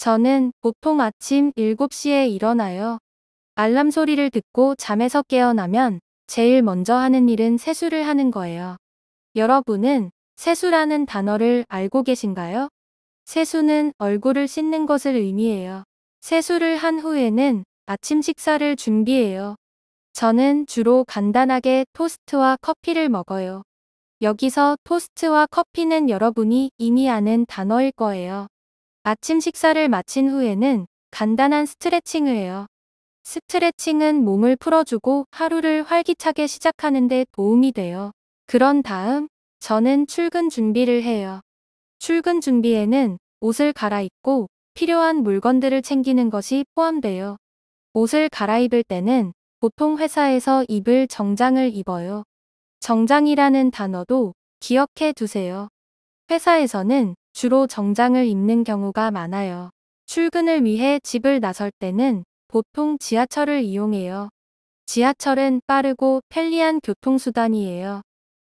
저는 보통 아침 7시에 일어나요. 알람 소리를 듣고 잠에서 깨어나면 제일 먼저 하는 일은 세수를 하는 거예요. 여러분은 세수라는 단어를 알고 계신가요? 세수는 얼굴을 씻는 것을 의미해요. 세수를 한 후에는 아침 식사를 준비해요. 저는 주로 간단하게 토스트와 커피를 먹어요. 여기서 토스트와 커피는 여러분이 이미 아는 단어일 거예요. 아침 식사를 마친 후에는 간단한 스트레칭을 해요. 스트레칭은 몸을 풀어주고 하루를 활기차게 시작하는 데 도움이 돼요. 그런 다음 저는 출근 준비를 해요. 출근 준비에는 옷을 갈아입고 필요한 물건들을 챙기는 것이 포함돼요. 옷을 갈아입을 때는 보통 회사에서 입을 정장을 입어요. 정장이라는 단어도 기억해 두세요. 회사에서는 주로 정장을 입는 경우가 많아요. 출근을 위해 집을 나설 때는 보통 지하철을 이용해요. 지하철은 빠르고 편리한 교통수단이에요.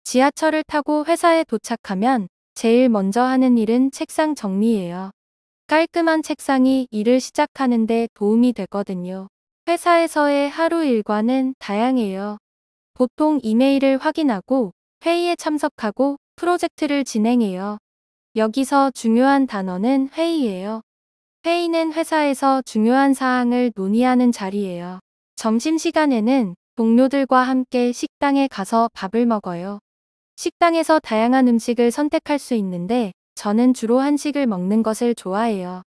지하철을 타고 회사에 도착하면 제일 먼저 하는 일은 책상 정리예요. 깔끔한 책상이 일을 시작하는데 도움이 되거든요. 회사에서의 하루 일과는 다양해요. 보통 이메일을 확인하고 회의에 참석하고 프로젝트를 진행해요. 여기서 중요한 단어는 회의예요. 회의는 회사에서 중요한 사항을 논의하는 자리예요. 점심시간에는 동료들과 함께 식당에 가서 밥을 먹어요. 식당에서 다양한 음식을 선택할 수 있는데 저는 주로 한식을 먹는 것을 좋아해요.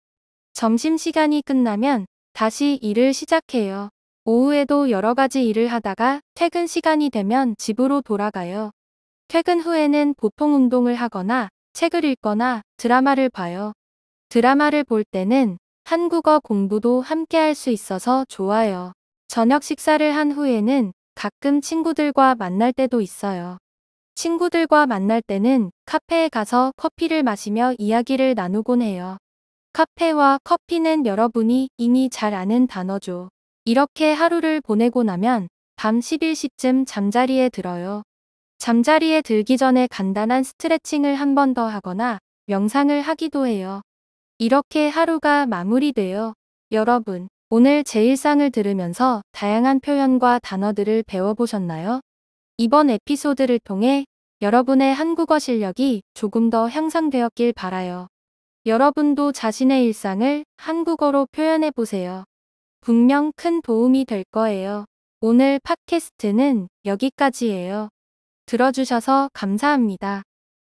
점심시간이 끝나면 다시 일을 시작해요. 오후에도 여러 가지 일을 하다가 퇴근 시간이 되면 집으로 돌아가요. 퇴근 후에는 보통 운동을 하거나 책을 읽거나 드라마를 봐요. 드라마를 볼 때는 한국어 공부도 함께 할 수 있어서 좋아요. 저녁 식사를 한 후에는 가끔 친구들과 만날 때도 있어요. 친구들과 만날 때는 카페에 가서 커피를 마시며 이야기를 나누곤 해요. 카페와 커피는 여러분이 이미 잘 아는 단어죠. 이렇게 하루를 보내고 나면 밤 11시쯤 잠자리에 들어요. 잠자리에 들기 전에 간단한 스트레칭을 한 번 더 하거나 명상을 하기도 해요. 이렇게 하루가 마무리돼요. 여러분, 오늘 제 일상을 들으면서 다양한 표현과 단어들을 배워보셨나요? 이번 에피소드를 통해 여러분의 한국어 실력이 조금 더 향상되었길 바라요. 여러분도 자신의 일상을 한국어로 표현해보세요. 분명 큰 도움이 될 거예요. 오늘 팟캐스트는 여기까지예요. 들어주셔서 감사합니다.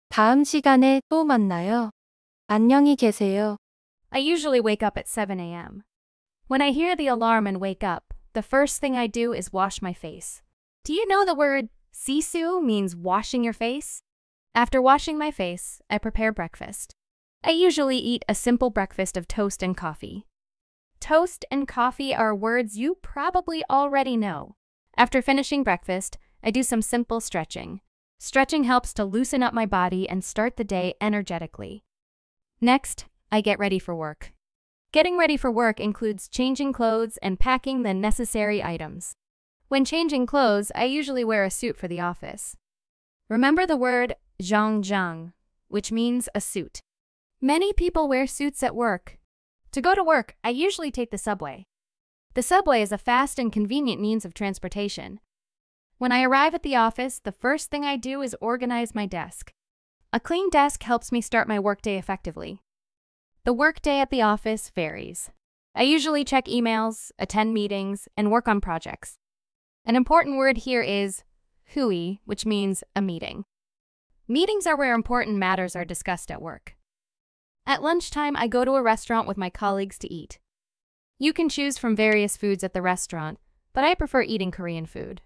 다음 시간에 또 만나요. 안녕히 계세요. I usually wake up at 7 a.m. When I hear the alarm and wake up, the first thing I do is wash my face. Do you know the word sisu means washing your face? After washing my face, I prepare breakfast. I usually eat a simple breakfast of toast and coffee. Toast and coffee are words you probably already know. After finishing breakfast, I do some simple stretching. Stretching helps to loosen up my body and start the day energetically. Next, I get ready for work. Getting ready for work includes changing clothes and packing the necessary items. When changing clothes, I usually wear a suit for the office. Remember the word zhang," which means a suit. Many people wear suits at work. To go to work, I usually take the subway. The subway is a fast and convenient means of transportation. When I arrive at the office, the first thing I do is organize my desk. A clean desk helps me start my workday effectively. The workday at the office varies. I usually check emails, attend meetings, and work on projects. An important word here is hui, which means a meeting. Meetings are where important matters are discussed at work. At lunchtime, I go to a restaurant with my colleagues to eat. You can choose from various foods at the restaurant, but I prefer eating Korean food.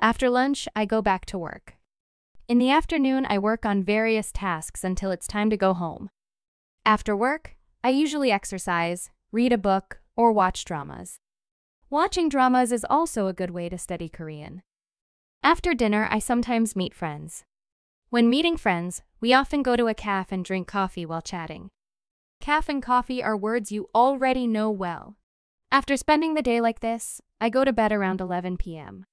After lunch, I go back to work. In the afternoon, I work on various tasks until it's time to go home. After work, I usually exercise, read a book, or watch dramas. Watching dramas is also a good way to study Korean. After dinner, I sometimes meet friends. When meeting friends, we often go to a cafe and drink coffee while chatting. Cafe and coffee are words you already know well. After spending the day like this, I go to bed around 11 p.m.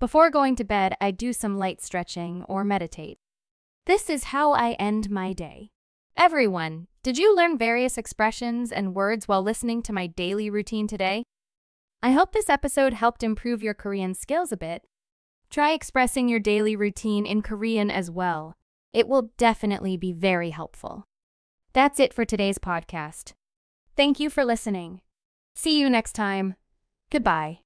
Before going to bed, I do some light stretching or meditate. This is how I end my day. Everyone, did you learn various expressions and words while listening to my daily routine today? I hope this episode helped improve your Korean skills a bit. Try expressing your daily routine in Korean as well. It will definitely be very helpful. That's it for today's podcast. Thank you for listening. See you next time. Goodbye.